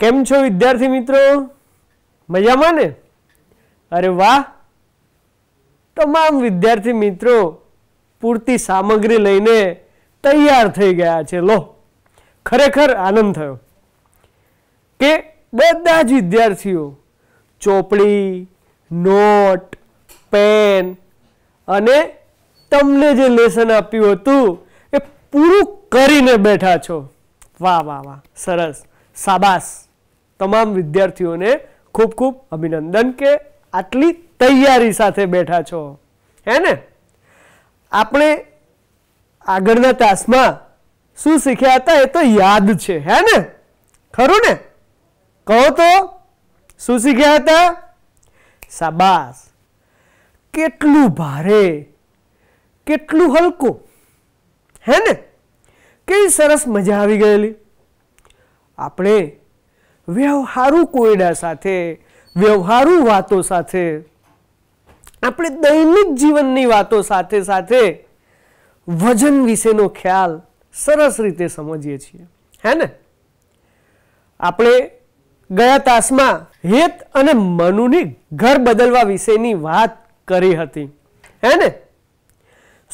કેમ છો વિદ્યાર્થી મિત્રો મજામાં ને અરે વાહ તમામ વિદ્યાર્થી મિત્રો પૂરતી સામગ્રી લઈને તૈયાર થઈ ગયા છે લો ખરેખર આનંદ થયો કે બધા જ વિદ્યાર્થીઓ ચોપડી નોટ પેન અને તમને જે લેસન આપ્યું હતું એ પૂરું કરીને બેઠા છો વાહ વાહ વાહ સરસ સાબાસ તમામ વિદ્યાર્થીઓને ખૂબ ખૂબ અભિનંદન કે આટલી તૈયારી સાથે બેઠા છો હે ને આપણે આગળના તાસમાં શું શીખ્યા હતા એ તો યાદ છે હે ને ખરું ને કહો તો શું શીખ્યા હતા સાબાસ કેટલું ભારે કેટલું હલકું હે ને કેવી સરસ મજા આવી ગયેલી આપણે વ્યવહારુ કોયડા સાથે વ્યવહારુ વાતો સાથે આપણે દૈનિક જીવનની વાતો સાથે સાથે વજન વિશેનો ખ્યાલ સરસ રીતે સમજીએ છીએ હે ને આપણે ગયા તાસમાં હેત અને મનુની ઘર બદલવા વિશેની વાત કરી હતી હે ને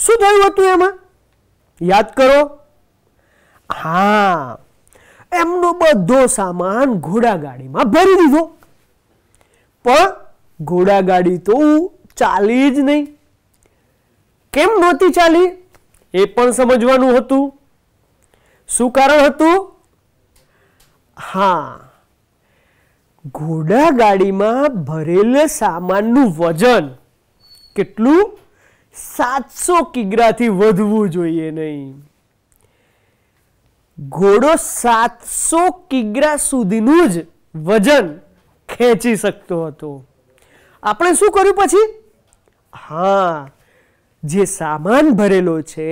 શું થયું હતું એમાં યાદ કરો હા એમનો બધો સામાન ઘોડાગાડીમાં ભરી દીધો પણ ઘોડાગાડી તો ચાલી જ નહીં કેમ નહોતી ચાલી એ પણ સમજવાનું હતું શું કારણ હતું હા ઘોડાગાડીમાં ભરેલ સામાનનું વજન કેટલું સાતસો કિગ્રાથી વધવું જોઈએ નહીં ઘોડો સાતસો કિગ્રા સુધીનું જ વજન ખેંચી શકતો હતો આપણે શું કર્યું પછી હા જે સામાન ભરેલો છે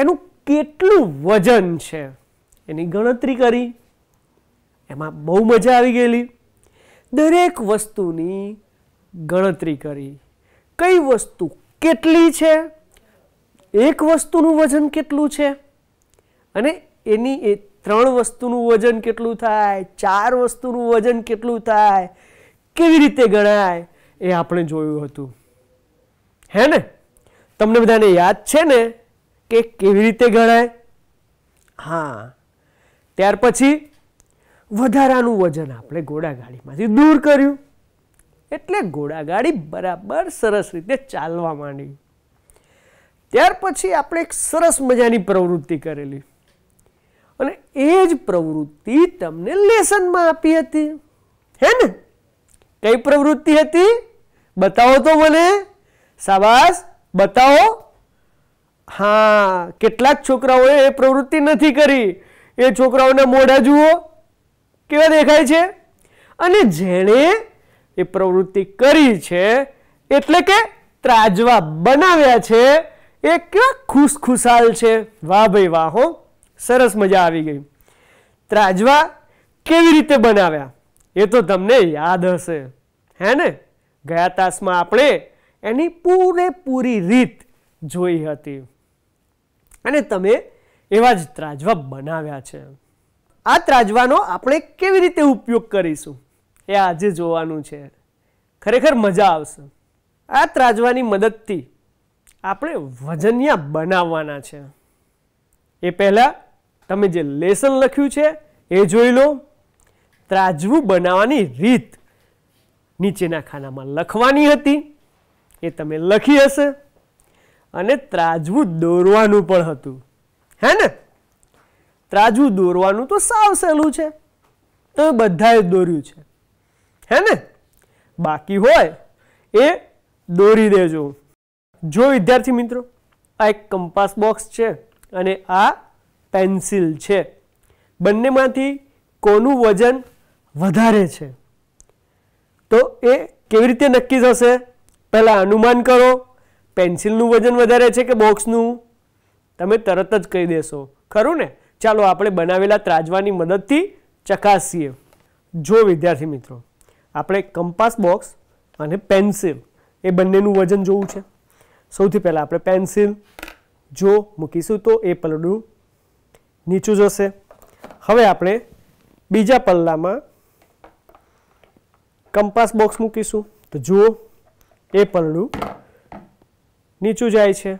એનું કેટલું વજન છે એની ગણતરી કરી એમાં બહુ મજા આવી ગયેલી દરેક વસ્તુની ગણતરી કરી કઈ વસ્તુ કેટલી છે એક વસ્તુનું વજન કેટલું છે અને એની એ ત્રણ વસ્તુનું વજન કેટલું થાય ચાર વસ્તુનું વજન કેટલું થાય કેવી રીતે ગણાય એ આપણે જોયું હતું હે ને તમને બધાને યાદ છે ને કે કેવી રીતે ગણાય હા ત્યાર પછી વધારાનું વજન આપણે ઘોડાગાડીમાંથી દૂર કર્યું એટલે ઘોડાગાડી બરાબર સરસ રીતે ચાલવા માંડી ત્યાર પછી આપણે એક સરસ મજાની પ્રવૃત્તિ કરેલી અને એ જ પ્રવૃત્તિ તમને લેસનમાં આપી હતી હે ને કઈ પ્રવૃત્તિ હતી બતાવો તો મને સાબાસ બતાવો હા કેટલાક છોકરાઓએ એ પ્રવૃત્તિ નથી કરી એ છોકરાઓના મોઢા જુઓ કેવા દેખાય છે અને જેણે એ પ્રવૃત્તિ કરી છે એટલે કે ત્રાજવા બનાવ્યા છે એ કેવા ખુશખુશાલ છે વાહ ભાઈ વાહ હો સરસ મજા આવી ગઈ ત્રાજવા કેવી રીતે બનાવ્યા એ તો તમને યાદ હશે હે ને ગયા તાસમાં આપણે એની પૂરેપૂરી રીત જોઈ હતી અને તમે એવા જ ત્રાજવા બનાવ્યા છે આ ત્રાજવાનો આપણે કેવી રીતે ઉપયોગ કરીશું એ આજે જોવાનું છે ખરેખર મજા આવશે આ ત્રાજવાની મદદથી આપણે વજનિયા બનાવવાના છે એ પહેલાં તમે જે લેસન લખ્યું છે એ જોઈ લો ત્રાજવું બનાવવાની રીત નીચેના ખાનામાં લખવાની હતી એ તમે લખી હશે અને ત્રાજવું દોરવાનું પણ હતું હે ને ત્રાજવું દોરવાનું તો સાવ સહેલું છે તો બધાએ દોર્યું છે હે ને બાકી હોય એ દોરી દેજો જો વિદ્યાર્થી મિત્રો આ એક કંપાસ બોક્સ છે અને આ પેન્સિલ છે બંનેમાંથી કોનું વજન વધારે છે તો એ કેવી રીતે નક્કી થશે પહેલાં અનુમાન કરો પેન્સિલનું વજન વધારે છે કે બોક્સનું તમે તરત જ કહી દેશો ખરું ને ચાલો આપણે બનાવેલા ત્રાજવાની મદદથી ચકાસીએ જો વિદ્યાર્થી મિત્રો આપણે કંપાસ બોક્સ અને પેન્સિલ એ બંનેનું વજન જોવું છે સૌથી પહેલાં આપણે પેન્સિલ જો મૂકીશું તો એ પલડું નીચું જશે હવે આપણે બીજા પલ્લામાં કંપાસ બોક્સ મૂકીશું તો જુઓ એ પલ્લું નીચું જાય છે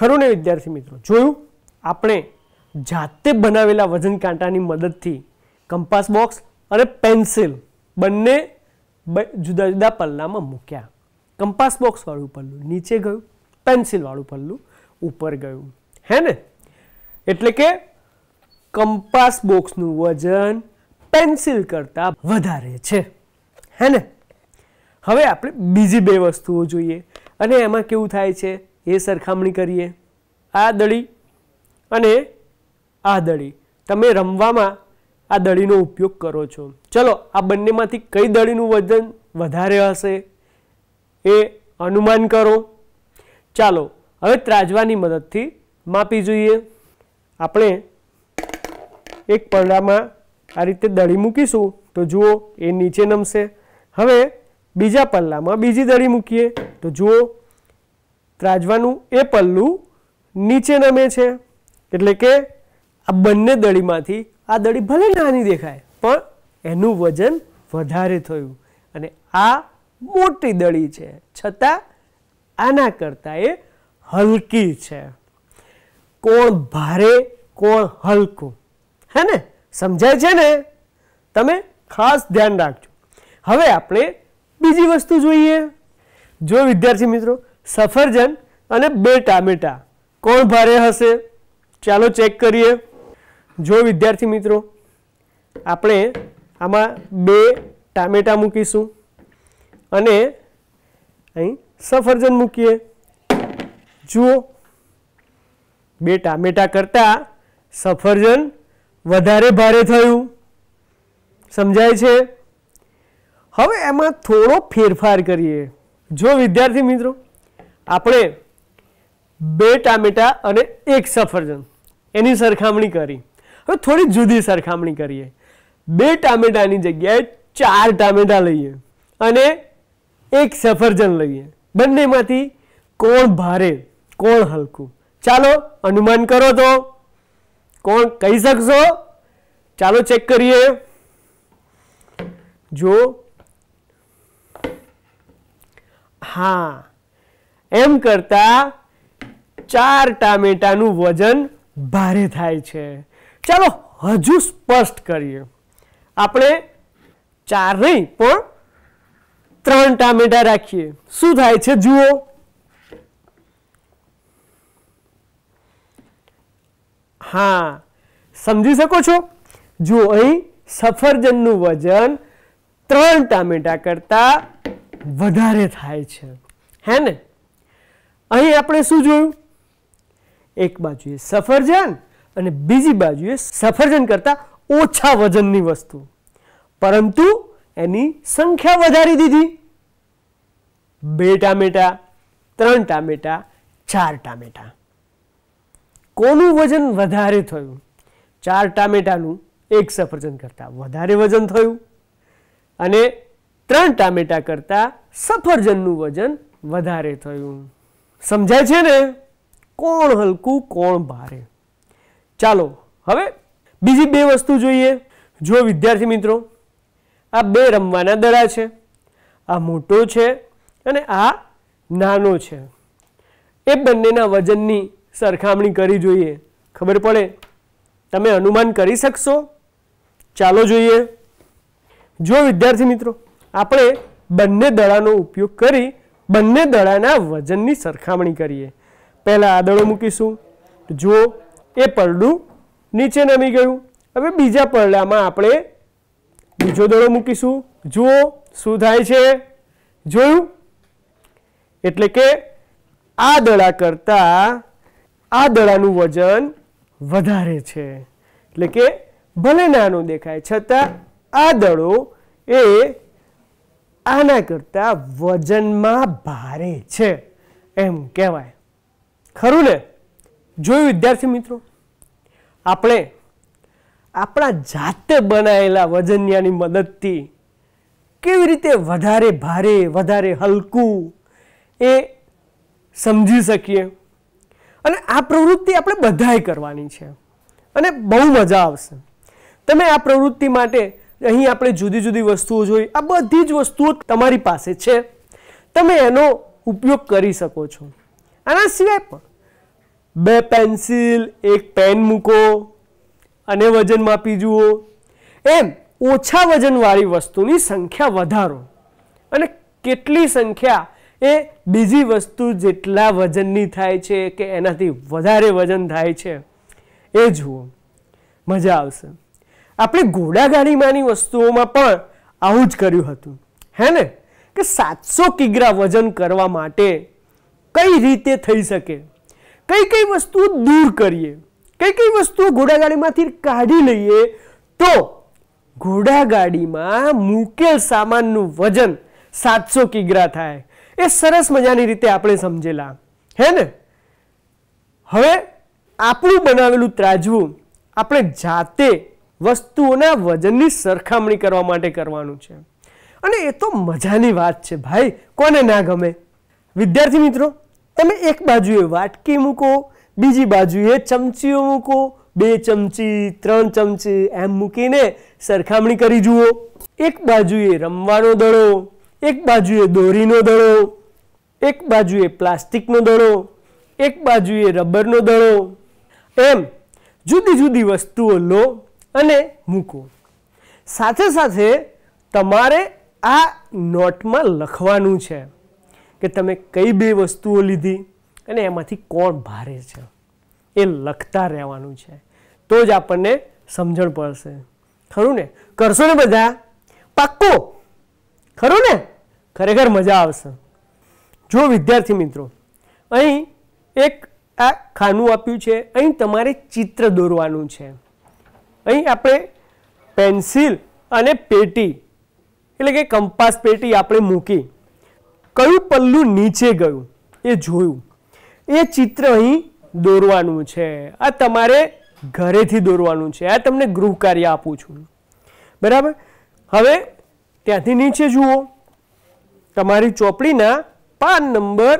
ખરું ને વિદ્યાર્થી મિત્રો જોયું આપણે જાતે બનાવેલા વજન કાંટાની મદદથી કંપાસ બોક્સ અને પેન્સિલ બંને જુદા જુદા પલ્લામાં મૂક્યા કંપાસ બોક્સવાળું પલ્લું નીચે ગયું પેન્સિલવાળું પલ્લું ઉપર ગયું હે ને એટલે કે કંપાસ બોક્સનું વજન પેન્સિલ કરતાં વધારે છે હે ને હવે આપણે બીજી બે વસ્તુઓ જોઈએ અને એમાં કેવું થાય છે એ સરખામણી કરીએ આ દળી અને આ દળી તમે રમવામાં આ દળીનો ઉપયોગ કરો છો ચલો આ બંનેમાંથી કઈ દળીનું વજન વધારે હશે એ અનુમાન કરો ચાલો હવે ત્રાજવાની મદદથી માપી જોઈએ આપણે એક પરડામાં આ રીતે દળી મૂકીશું તો જુઓ એ નીચે નમશે હવે બીજા પલ્લામાં બીજી દળી મૂકીએ તો જુઓ ત્રાજવાનું એ પલ્લું નીચે નમે છે એટલે કે આ બંને દળીમાંથી આ દળી ભલે નાની દેખાય પણ એનું વજન વધારે થયું અને આ મોટી દળી છે છતાં આના કરતાં એ હલકી છે કોણ ભારે કોણ હલકું હે ને સમજાય છે ને તમે ખાસ ધ્યાન રાખજો હવે આપણે બીજી વસ્તુ જોઈએ જો વિદ્યાર્થી મિત્રો સફરજન અને બે ટામેટા કોણ ભારે હશે ચાલો ચેક કરીએ જો વિદ્યાર્થી મિત્રો આપણે આમાં બે ટામેટા મૂકીશું અને અહીં સફરજન મૂકીએ જુઓ બે ટામેટા કરતાં સફરજન વધારે ભારે થયું સમજાય છે હવે એમાં થોડો ફેરફાર કરીએ જો વિદ્યાર્થી મિત્રો આપણે બે ટામેટા અને એક સફરજન એની સરખામણી કરી હવે થોડી જુદી સરખામણી કરીએ બે ટામેટાની જગ્યાએ ચાર ટામેટા લઈએ અને એક સફરજન લઈએ બંનેમાંથી કોણ ભારે કોણ હલકું ચાલો અનુમાન કરો તો કોણ કહી શકશો ચાલો ચેક કરીએ જો હા એમ કરતા ચાર ટામેટાનું વજન ભારે થાય છે ચાલો હજુ સ્પષ્ટ કરીએ આપણે ચાર નહીં પણ ત્રણ ટામેટા રાખીએ શું થાય છે જુઓ હા સમજી શકો છો જો અહીં સફરજનનું વજન ત્રણ ટામેટા કરતાં વધારે થાય છે હે ને અહીં આપણે શું જોયું એક બાજુએ સફરજન અને બીજી બાજુએ સફરજન કરતા ઓછા વજનની વસ્તુ પરંતુ એની સંખ્યા વધારી દીધી બે ટામેટા ત્રણ ટામેટા ચાર ટામેટા કોનું વજન વધારે થયું ચાર ટામેટાનું એક સફરજન કરતાં વધારે વજન થયું અને ત્રણ ટામેટા કરતાં સફરજનનું વજન વધારે થયું સમજાય છે ને કોણ હલકું કોણ ભારે ચાલો હવે બીજી બે વસ્તુ જોઈએ જો વિદ્યાર્થી મિત્રો આ બે રમવાના દડા છે આ મોટો છે અને આ નાનો છે એ બંનેના વજનની સરખામણી કરી જોઈએ ખબર પડે તમે અનુમાન કરી શકશો ચાલો જોઈએ જો વિદ્યાર્થી મિત્રો આપણે બંને દડાનો ઉપયોગ કરી બંને દડાના વજનની સરખામણી કરીએ પહેલાં આ દડો મૂકીશું જો એ પરડું નીચે નમી ગયું હવે બીજા પરડામાં આપણે બીજો દડો મૂકીશું જુઓ શું થાય છે જોયું એટલે કે આ દડા કરતાં આ દડાનું વજન વધારે છે એટલે કે ભલે નાનું દેખાય છતાં આ દડો એ આના કરતાં વજનમાં ભારે છે એમ કહેવાય ખરું ને જોયું વિદ્યાર્થી મિત્રો આપણે આપણા જાતે બનાવેલા વજન્યાની મદદથી કેવી રીતે વધારે ભારે વધારે હલકું એ સમજી શકીએ અને આ પ્રવૃત્તિ આપણે બધાએ કરવાની છે અને બહુ મજા આવશે તમે આ પ્રવૃત્તિ માટે અહીં આપણે જુદી જુદી વસ્તુઓ જોઈ આ બધી જ વસ્તુઓ તમારી પાસે છે તમે એનો ઉપયોગ કરી શકો છો આના સિવાય પણ બે પેન્સિલ એક પેન મૂકો અને વજન માપી જુઓ એમ ઓછા વજનવાળી વસ્તુની સંખ્યા વધારો અને કેટલી સંખ્યા એ બીજી વસ્તુ જેટલા વજનની થાય છે કે એનાથી વધારે વજન થાય છે એ જુઓ મજા આવશે આપણે ઘોડાગાડીમાંની વસ્તુઓમાં પણ આવું જ કર્યું હતું હે ને કે સાતસો કિગ્રા વજન કરવા માટે કઈ રીતે થઈ શકે કઈ કઈ વસ્તુઓ દૂર કરીએ કઈ કઈ વસ્તુઓ ઘોડાગાડીમાંથી કાઢી લઈએ તો ઘોડાગાડીમાં મૂકેલ સામાનનું વજન સાતસો કિગ્રા થાય એ સરસ મજાની રીતે આપણે સમજેલા હે ને હવે આપણું બનાવેલું ત્રાજવું આપણે જાતે વસ્તુઓના વજનની સરખામણી કરવા માટે કરવાનું છે અને એ તો મજાની વાત છે ભાઈ કોને ના ગમે વિદ્યાર્થી મિત્રો તમે એક બાજુએ વાટકી મૂકો બીજી બાજુએ ચમચીઓ મૂકો બે ચમચી ત્રણ ચમચી એમ મૂકીને સરખામણી કરી જુઓ એક બાજુએ રમવાનો દડો એક બાજુએ દોરીનો દડો એક બાજુએ પ્લાસ્ટિકનો દડો એક બાજુએ રબરનો દડો એમ જુદી જુદી વસ્તુઓ લો અને મૂકો સાથે સાથે તમારે આ નોટમાં લખવાનું છે કે તમે કઈ બે વસ્તુઓ લીધી અને એમાંથી કોણ ભારે છે એ લખતા રહેવાનું છે તો જ આપણને સમજણ પડશે ખરું ને કરશો ને બધા પાક્કો ખરું ને ખરેખર મજા આવશે જો વિદ્યાર્થી મિત્રો અહીં એક આ ખાનું આપ્યું છે અહીં તમારે ચિત્ર દોરવાનું છે અહીં આપણે પેન્સિલ અને પેટી એટલે કે કંપાસ પેટી આપણે મૂકી કયું પલ્લું નીચે ગયું એ જોયું એ ચિત્ર અહીં દોરવાનું છે આ તમારે ઘરેથી દોરવાનું છે આ તમને ગૃહ કાર્ય આપું છું બરાબર હવે ત્યાંથી નીચે જુઓ તમારી ચોપડીના પાન નંબર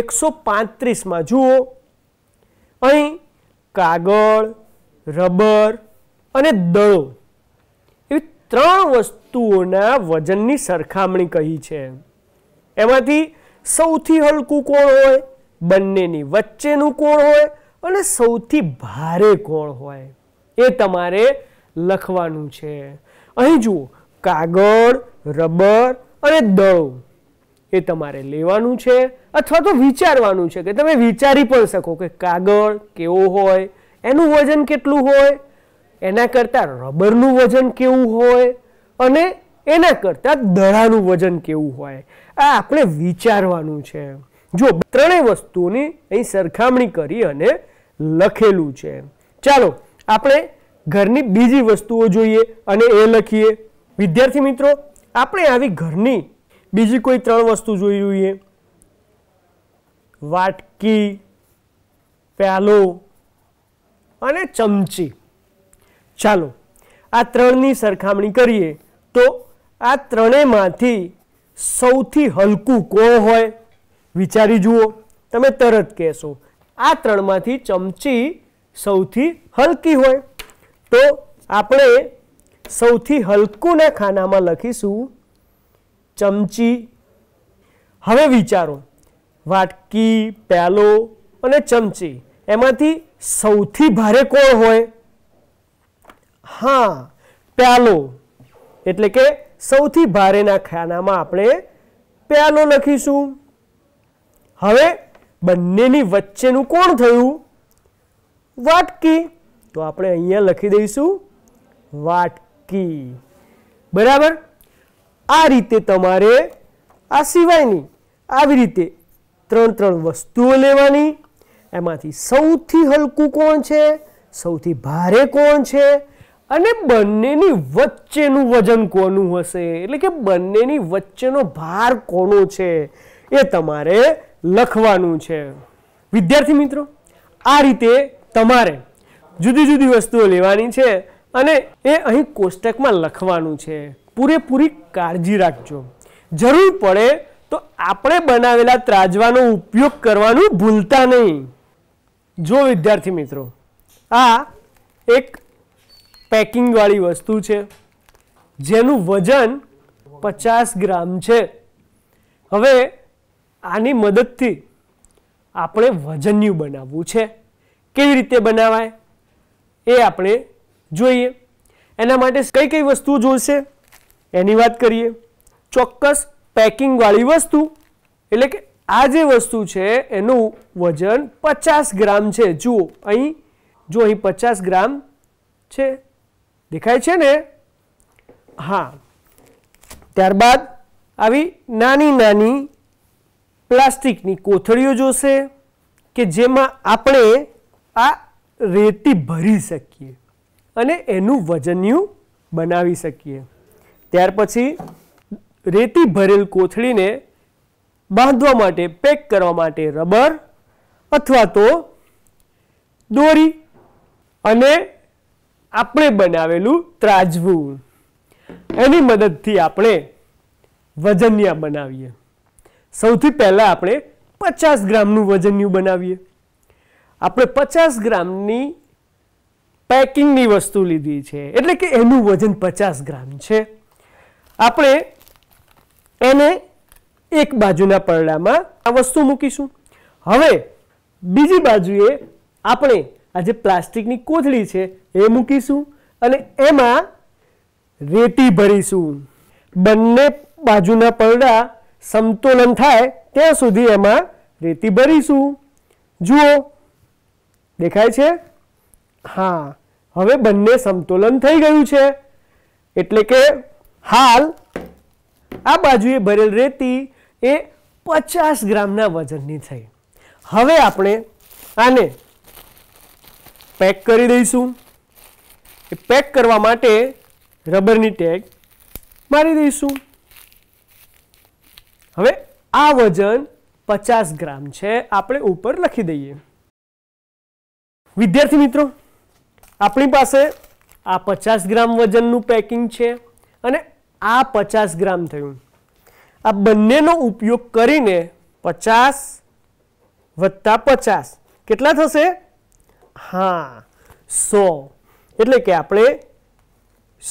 એકસો પાંત્રીસમાં જુઓ અહીં કાગળ રબર અને દળો એવી ત્રણ વસ્તુઓના વજનની સરખામણી કહી છે એમાંથી સૌથી હલકું કોણ હોય બંનેની વચ્ચેનું કોણ હોય અને સૌથી ભારે કોણ હોય એ તમારે લખવાનું છે અહીં જુઓ કાગળ રબર અને દવ એ તમારે લેવાનું છે અથવા તો વિચારવાનું છે કે તમે વિચારી પણ શકો કે કાગળ કેવો હોય એનું વજન કેટલું હોય એના કરતાં રબરનું વજન કેવું હોય અને એના કરતાં દળાનું વજન કેવું હોય આ આપણે વિચારવાનું છે જો ત્રણેય વસ્તુઓની અહીં સરખામણી કરી અને લખેલું છે ચાલો આપણે ઘરની બીજી વસ્તુઓ જોઈએ અને એ લખીએ વિદ્યાર્થી મિત્રો આપણે આવી ઘરની બીજી કોઈ ત્રણ વસ્તુ જોઈ જોઈએ વાટકી પ્યાલો અને ચમચી ચાલો આ ત્રણની સરખામણી કરીએ તો આ ત્રણેયમાંથી સૌથી હલકું કોણ હોય વિચારી જુઓ તમે તરત કહેશો આ ત્રણમાંથી ચમચી સૌથી હલકી હોય તો આપણે સૌથી હલકુના ખાનામાં લખીશું ચમચી હવે વિચારો વાટકી પ્યાલો અને ચમચી એમાંથી સૌથી ભારે કોણ હોય હા પ્યાલો એટલે કે સૌથી ભારેના ખાનામાં આપણે પ્યાલો લખીશું હવે બંનેની વચ્ચેનું કોણ થયું વાટકી તો આપણે અહીંયા લખી દઈશું વાટકી નક્કી બરાબર આ રીતે તમારે આ સિવાયની આવી રીતે ત્રણ ત્રણ વસ્તુઓ લેવાની એમાંથી સૌથી હલકું કોણ છે સૌથી ભારે કોણ છે અને બંનેની વચ્ચેનું વજન કોનું હશે એટલે કે બંનેની વચ્ચેનો ભાર કોનો છે એ તમારે લખવાનું છે વિદ્યાર્થી મિત્રો આ રીતે તમારે જુદી જુદી વસ્તુઓ લેવાની છે અને એ અહીં કોષ્ટકમાં લખવાનું છે પૂરેપૂરી કાળજી રાખજો જરૂર પડે તો આપણે બનાવેલા ત્રાજવાનો ઉપયોગ કરવાનું ભૂલતા નહીં જો વિદ્યાર્થી મિત્રો આ એક પેકિંગવાળી વસ્તુ છે જેનું વજન પચાસ ગ્રામ છે હવે આની મદદથી આપણે વજન્યું બનાવવું છે કેવી રીતે બનાવાય એ આપણે જોઈએ એના માટે કઈ કઈ વસ્તુઓ જોઈશે એની વાત કરીએ ચોક્કસ પેકિંગવાળી વસ્તુ એટલે કે આ જે વસ્તુ છે એનું વજન પચાસ ગ્રામ છે જુઓ અહીં જો અહીં પચાસ ગ્રામ છે દેખાય છે ને હા ત્યારબાદ આવી નાની નાની પ્લાસ્ટિકની કોથળીઓ જોશે કે જેમાં આપણે આ રેતી ભરી શકીએ અને એનું વજનિયું બનાવી શકીએ ત્યાર પછી રેતી ભરેલ કોથળીને બાંધવા માટે પેક કરવા માટે રબર અથવા તો દોરી અને આપણે બનાવેલું ત્રાજવું એની મદદથી આપણે વજનિયા બનાવીએ સૌથી પહેલાં આપણે પચાસ ગ્રામનું વજન્યું બનાવીએ આપણે પચાસ ગ્રામની પેકિંગની વસ્તુ લીધી છે એટલે કે એનું વજન પચાસ ગ્રામ છે આપણે એને એક બાજુના પરડામાં આ વસ્તુ મૂકીશું હવે બીજી બાજુએ આપણે આ જે પ્લાસ્ટિકની કોથળી છે એ મૂકીશું અને એમાં રેતી ભરીશું બંને બાજુના પરડા સમતોલન થાય ત્યાં સુધી એમાં રેતી ભરીશું જુઓ દેખાય છે હા હવે બંને સમતોલન થઈ ગયું છે એટલે કે હાલ આ બાજુએ ભરેલ રેતી એ પચાસ ગ્રામના વજનની થઈ હવે આપણે આને પેક કરી દઈશું એ પેક કરવા માટે રબરની ટેગ મારી દઈશું હવે આ વજન પચાસ ગ્રામ છે આપણે ઉપર લખી દઈએ વિદ્યાર્થી મિત્રો આપણી પાસે આ પચાસ ગ્રામ વજનનું પેકિંગ છે અને આ પચાસ ગ્રામ થયું આ બંનેનો ઉપયોગ કરીને પચાસ વત્તા પચાસ કેટલા થશે હા સો એટલે કે આપણે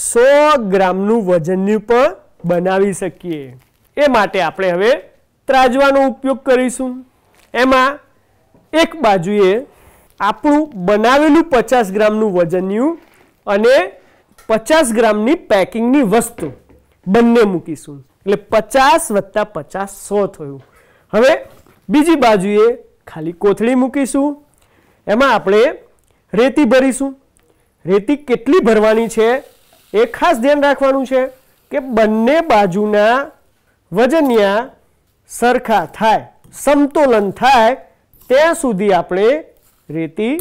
સો ગ્રામનું વજનનું પણ બનાવી શકીએ એ માટે આપણે હવે ત્રાજવાનો ઉપયોગ કરીશું એમાં એક બાજુએ આપણું બનાવેલું પચાસ ગ્રામનું વજન્યું અને પચાસ ગ્રામની પેકિંગની વસ્તુ બંને મૂકીશું એટલે પચાસ વત્તા પચાસ સો થયું હવે બીજી બાજુએ ખાલી કોથળી મૂકીશું એમાં આપણે રેતી ભરીશું રેતી કેટલી ભરવાની છે એ ખાસ ધ્યાન રાખવાનું છે કે બંને બાજુના વજનિયા સરખા થાય સમતોલન થાય ત્યાં સુધી આપણે રેતી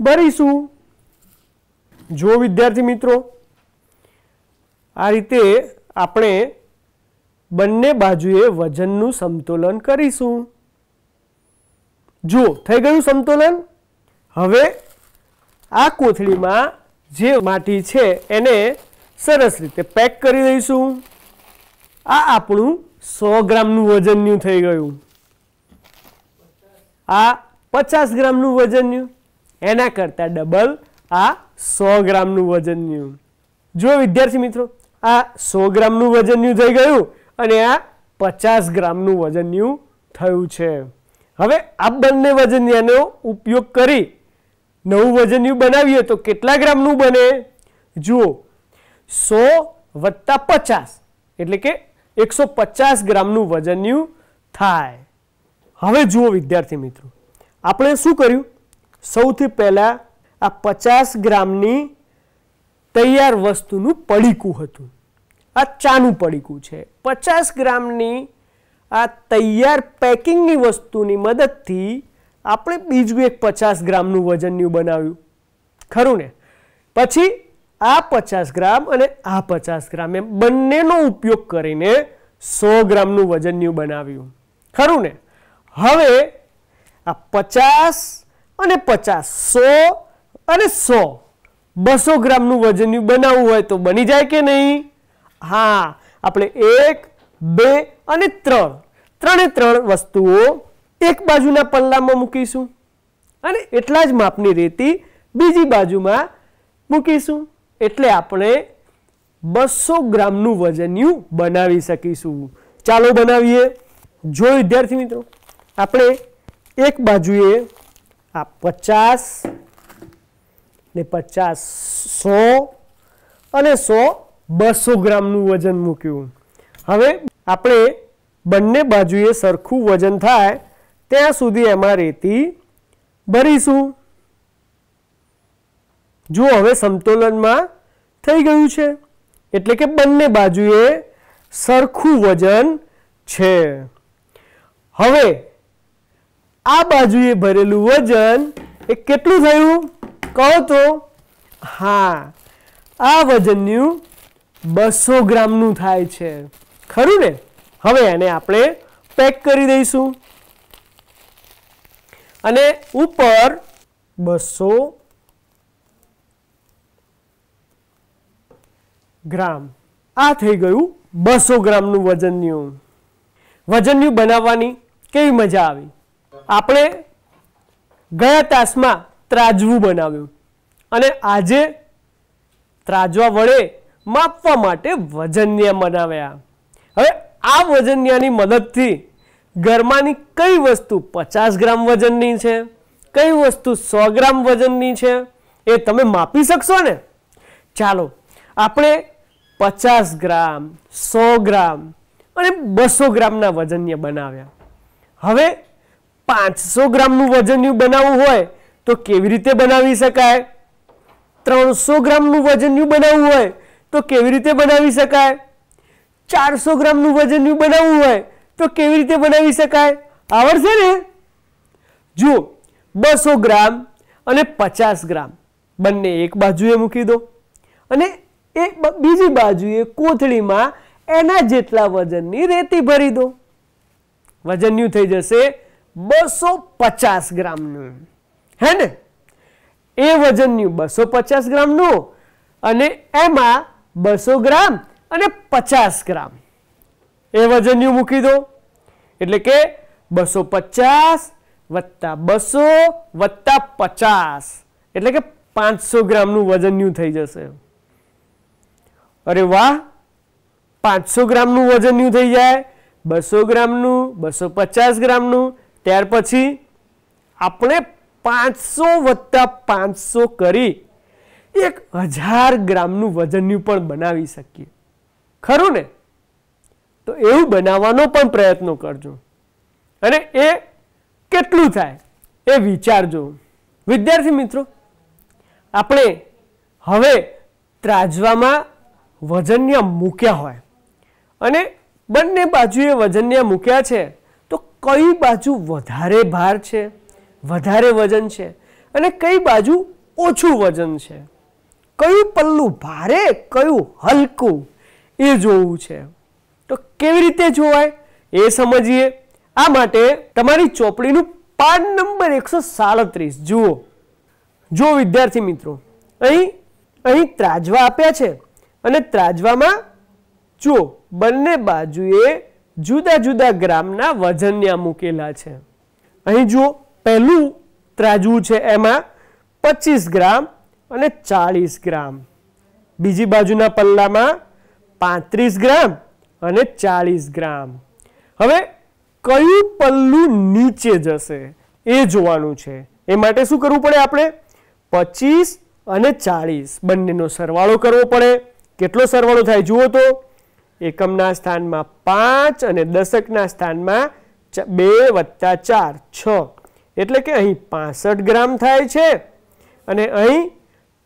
ભરીશું જો વિદ્યાર્થી મિત્રો આ રીતે આપણે બંને બાજુએ વજનનું સમતોલન કરીશું જો થઈ ગયું સમતોલન હવે આ કોથળીમાં જે માટી છે એને સરસ રીતે પેક કરી દઈશું આ આપણું સો ગ્રામનું વજનનું થઈ ગયું આ પચાસ ગ્રામનું વજન્યું એના કરતાં ડબલ આ સો ગ્રામનું વજન્યું જો વિદ્યાર્થી મિત્રો આ સો ગ્રામનું વજન્યું થઈ ગયું અને આ પચાસ ગ્રામનું વજન્યું થયું છે હવે આ બંને વજન્યાનો ઉપયોગ કરી નવું વજન્યું બનાવીએ તો કેટલા ગ્રામનું બને જુઓ સો વત્તા પચાસ એટલે કે એકસો પચાસ ગ્રામનું વજન્યું થાય હવે જુઓ વિદ્યાર્થી મિત્રો આપણે શું કર્યું સૌથી પહેલાં આ પચાસ ગ્રામની તૈયાર વસ્તુનું પડીકું હતું આ ચાનું પડીકું છે પચાસ ગ્રામની આ તૈયાર પેકિંગની વસ્તુની મદદથી આપણે બીજું એક પચાસ ગ્રામનું વજનનું બનાવ્યું ખરું ને પછી આ પચાસ ગ્રામ અને આ પચાસ ગ્રામ એમ બંનેનો ઉપયોગ કરીને સો ગ્રામનું વજનનું બનાવ્યું ખરું ને હવે આ પચાસ અને પચાસ સો અને સો બસો ગ્રામનું વજનનું બનાવવું હોય તો બની જાય કે નહીં હા આપણે એક બે અને ત્રણ ત્રણે ત્રણ વસ્તુઓ એક બાજુના પલ્લામાં મૂકીશું અને એટલા જ માપની રેતી બીજી બાજુમાં મૂકીશું એટલે આપણે બસો ગ્રામનું વજન્યું બનાવી શકીશું ચાલો બનાવીએ જો વિદ્યાર્થી મિત્રો આપણે એક બાજુએ આ પચાસ ને પચાસ સો અને સો બસો ગ્રામનું વજન મૂક્યું હવે આપણે બંને બાજુએ સરખું વજન થાય ત્યાં સુધી એમાં રેતી ભરીશું જો હવે સંતુલનમાં થઈ ગયું છે એટલે કે બંને બાજુએ સરખું વજન છે હવે આ બાજુએ ભરેલું વજન એ કેટલું થયું કહો તો હા આ વજનનું બસો ગ્રામનું થાય છે ખરું ને હવે એને આપણે પેક કરી દઈશું અને ઉપર બસો ગ્રામ આ થઈ ગયું બસો ગ્રામનું વજનનું વજનનું બનાવવાની કેવી મજા આવી આપણે ગયા તાસમાં ત્રાજવું બનાવ્યું અને આજે ત્રાજવા વડે માપવા માટે વજન્યા બનાવ્યા હવે આ વજન્યાની મદદથી ગરમાની કઈ વસ્તુ પચાસ ગ્રામ વજનની છે કઈ વસ્તુ સો ગ્રામ વજનની છે એ તમે માપી શકશો ને ચાલો આપણે પચાસ ગ્રામ સો ગ્રામ અને બસો ગ્રામના વજન્ય બનાવ્યા હવે પાંચસો ગ્રામનું વજનયું બનાવવું હોય તો કેવી રીતે બનાવી શકાય ત્રણસો ગ્રામનું વજનયું બનાવવું હોય તો કેવી રીતે બનાવી શકાય ચારસો ગ્રામનું વજનયું બનાવવું હોય તો કેવી રીતે બનાવી શકાય આવડશે ને જુઓ બસો ગ્રામ અને પચાસ ગ્રામ બંને એક બાજુએ મૂકી દો અને એ બીજી બાજુએ કોથળીમાં એના જેટલા વજનની રેતી ભરી દો વજનયું થઈ જશે બસો પચાસ ગ્રામનું હે ને એ વજનનું બસો પચાસ ગ્રામનું અને એમાં બસો ગ્રામ અને પચાસ ગ્રામ એ વજનનું મૂકી દો એટલે કે બસો પચાસ વત્તા બસો વત્તા પચાસ એટલે કે પાંચસો ગ્રામનું વજનનું થઈ જશે અરે વાહ પાંચસો ગ્રામનું વજનનું થઈ જાય બસો ગ્રામનું બસો પચાસ ગ્રામનું ત્યાર પછી આપણે પાંચસો વત્તા પાંચસો કરી એક હજાર ગ્રામનું વજનનું પણ બનાવી શકીએ ખરું ને તો એવું બનાવવાનો પણ પ્રયત્ન કરજો અને એ કેટલું થાય એ વિચારજો વિદ્યાર્થી મિત્રો આપણે હવે ત્રાજવામાં વજન્ય મૂક્યા હોય અને બંને બાજુએ વજન્ય મૂક્યા છે તો કઈ બાજુ વધારે ભાર છે વધારે વજન છે અને કઈ બાજુ ઓછું વજન છે કયું પલ્લું ભારે કયું હલકું એ જોવું છે તો કેવી રીતે જોવાય એ સમજીએ આ માટે તમારી ચોપડીનું પાન નંબર એકસો સાડત્રીસ જુઓ જો વિદ્યાર્થી મિત્રો અહીં અહીં ત્રાજવા આપ્યા છે અને ત્રાજવામાં જો બંને બાજુએ જુદા જુદા ગ્રામના વજન્યા મૂકેલા છે અહીં જુઓ પહેલું ત્રાજવું છે એમાં પચીસ ગ્રામ અને ચાળીસ ગ્રામ બીજી બાજુના પલ્લામાં પાંત્રીસ ગ્રામ અને ચાળીસ ગ્રામ હવે કયું પલ્લું નીચે જશે એ જોવાનું છે એ માટે શું કરવું પડે આપણે પચીસ અને ચાળીસ બંનેનો સરવાળો કરવો પડે કેટલો સરવાળો થાય જુઓ તો એકમના સ્થાનમાં પાંચ અને દશકના સ્થાનમાં બે વત્તા ચાર છ એટલે કે અહીં પાસઠ ગ્રામ થાય છે અને અહીં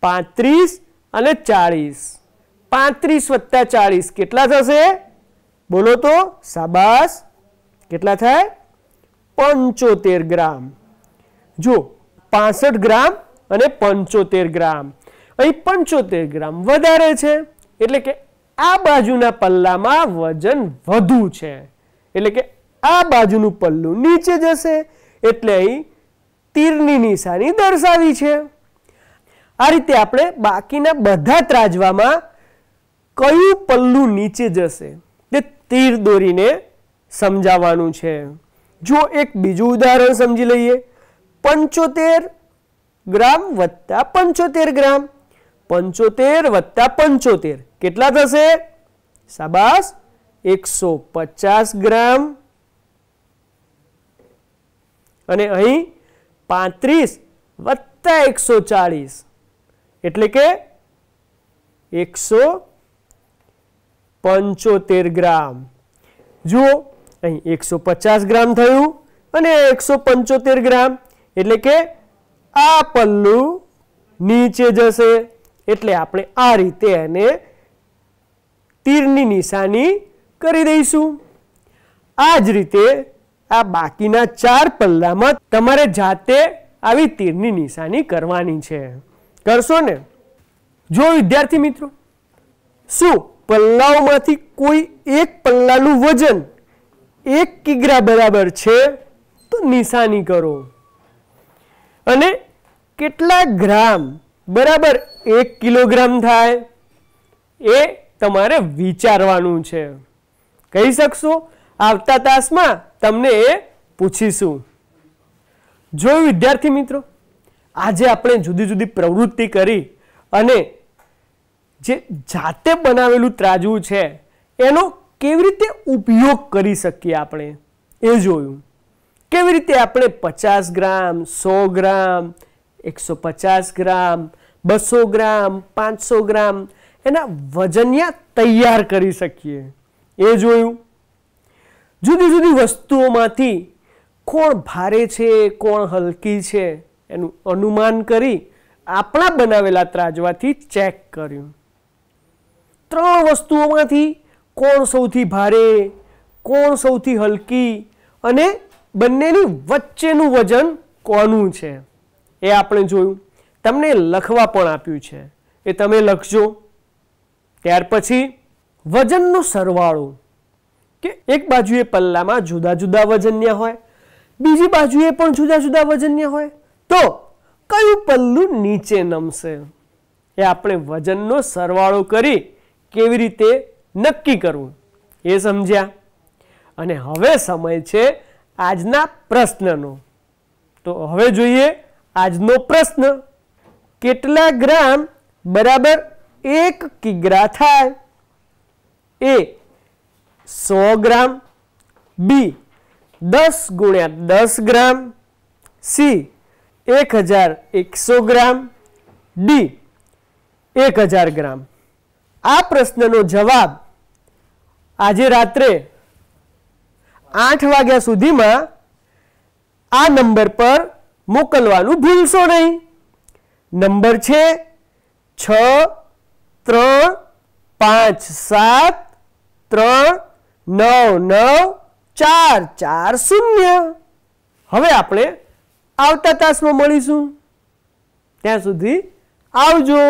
પાંત્રીસ અને ચાળીસ પાંત્રીસ વત્તા ચાળીસ કેટલા થશે બોલો તો સાબાસ કેટલા થાય પંચોતેર ગ્રામ જો પાસઠ ગ્રામ અને પંચોતેર ગ્રામ અહીં પંચોતેર ગ્રામ વધારે છે એટલે કે આ બાજુના પલ્લામાં વજન વધુ છે એટલે કે આ બાજુનું પલ્લું નીચે જશે એટલે અહીં તીરની નિશાની દર્શાવી છે આ રીતે આપણે બાકીના બધા ત્રાજવામાં કયું પલ્લું નીચે જશે તે તીર દોરીને સમજાવવાનું છે જો એક બીજું ઉદાહરણ સમજી લઈએ પંચોતેર ગ્રામ વત્તા પંચોતેર ગ્રામ પંચોતેર વત્તા પંચોતેર કેટલા થશે સાબાસ એકસો પચાસ ગ્રામ અને અહીં પાંત્રીસ વત્તા એકસો ચાળીસ એટલે કે એકસો પંચોતેર ગ્રામ જુઓ અહીં એકસો પચાસ ગ્રામ થયું અને એકસો પંચોતેર ગ્રામ એટલે કે આ પલ્લું નીચે જશે એટલે આપણે આ રીતે એને તીરની નિશાની કરી દઈશું આ જ રીતે આ બાકીના ચાર પલ્લામાં તમારે જાતે આવી તીરની નિશાની કરવાની છે કરશો ને જો વિદ્યાર્થી મિત્રો શું પલ્લાઓમાંથી કોઈ એક પલ્લાનું વજન એક કિગ્રા બરાબર છે તો નિશાની કરો અને કેટલા ગ્રામ બરાબર એક કિલોગ્રામ થાય એ તમારે વિચારવાનું છે કહી શકશો આવતા તાસમાં તમને એ પૂછીશું જોયું વિદ્યાર્થી મિત્રો આજે આપણે જુદી જુદી પ્રવૃત્તિ કરી અને જે જાતે બનાવેલું ત્રાજવું છે એનો કેવી રીતે ઉપયોગ કરી શકીએ આપણે એ જોયું કેવી રીતે આપણે પચાસ ગ્રામ સો ગ્રામ એકસો પચાસ ગ્રામ બસો ગ્રામ પાંચસો ગ્રામ એના વજનિયા તૈયાર કરી શકીએ એ જોયું જુદી જુદી વસ્તુઓમાંથી કોણ ભારે છે કોણ હલકી છે એનું અનુમાન કરી આપણા બનાવેલા ત્રાજવાથી ચેક કર્યું ત્રણ વસ્તુઓમાંથી કોણ સૌથી ભારે કોણ સૌથી હલકી અને બંનેની વચ્ચેનું વજન કોનું છે એ આપણે જોયું તમને લખવા પણ આપ્યું છે એ તમે લખજો ત્યાર પછી વજનનો સરવાળો કે એક બાજુએ પલ્લામાં જુદા જુદા વજન્ય હોય બીજી બાજુએ પણ જુદા જુદા વજન્ય હોય તો કયું પલ્લું નીચે નમશે એ આપણે વજનનો સરવાળો કરી કેવી રીતે નક્કી કરવું એ સમજ્યા અને હવે સમય છે આજના પ્રશ્નનો તો હવે જોઈએ આજનો પ્રશ્ન કેટલા ગ્રામ બરાબર એક કિગ્રા થાય એ સો ગ્રામ બી દસ ગુણ્યા દસ ગ્રામ સી એક હજાર એકસો ગ્રામ ડી એક હજાર ગ્રામ આ પ્રશ્નનો જવાબ આજે રાત્રે આઠ વાગ્યા સુધીમાં આ નંબર પર મોકલવાનું ભૂલશો નહીં નંબર છે છ ત્રણ પાંચ સાત ત્રણ નવ નવ ચાર ચાર શૂન્ય હવે આપણે આવતા તાસમાં મળીશું ત્યાં સુધી આવજો